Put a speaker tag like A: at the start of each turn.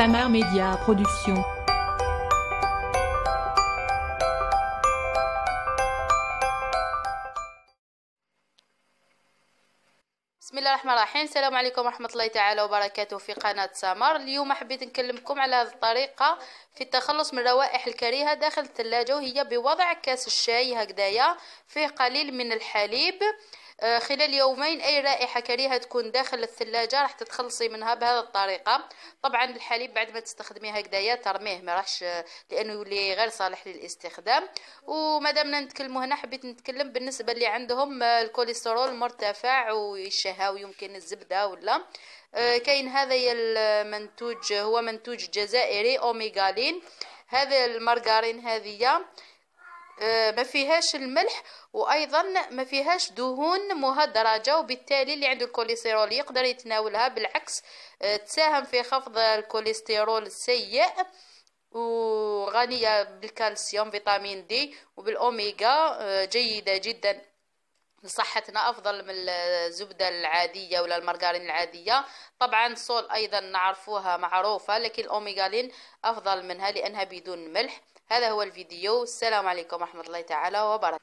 A: Samar Media Production. بسم الله الرحمن الرحيم السلام عليكم ورحمة الله تعالى وبركاته في قناة سمر اليوم حبيت نكلمكم على هذه الطريقة في التخلص من الروائح الكريهة داخل الثلاجة وهي بوضع كاس الشاي هكذايا فيه قليل من الحليب آه، خلال يومين أي رائحة كريهة تكون داخل الثلاجة راح تتخلصي منها بهذه الطريقة طبعا الحليب بعد ما تستخدميه هكذايا ترميه ما راحش لأنه يولي غير صالح للاستخدام ومادامنا نتكلموا هنا حبيت نتكلم بالنسبة اللي عندهم آه، الكوليسترول مرتفع والشهاوي يمكن الزبدة ولا آه، كاين هذا المنتوج هو منتوج جزائري أوميغالين هذا المارغارين هذه آه، ما فيهاش الملح وايضا ما فيهاش دهون مهدرجه وبالتالي اللي عنده الكوليسترول يقدر يتناولها بالعكس آه، تساهم في خفض الكوليسترول السيء وغنيه بالكالسيوم فيتامين دي وبالاوميغا آه، جيده جدا لصحتنا افضل من الزبده العاديه ولا المارغرين العاديه طبعا الصول ايضا نعرفوها معروفه لكن الاوميغالين افضل منها لانها بدون ملح هذا هو الفيديو السلام عليكم ورحمه الله تعالى وبركاته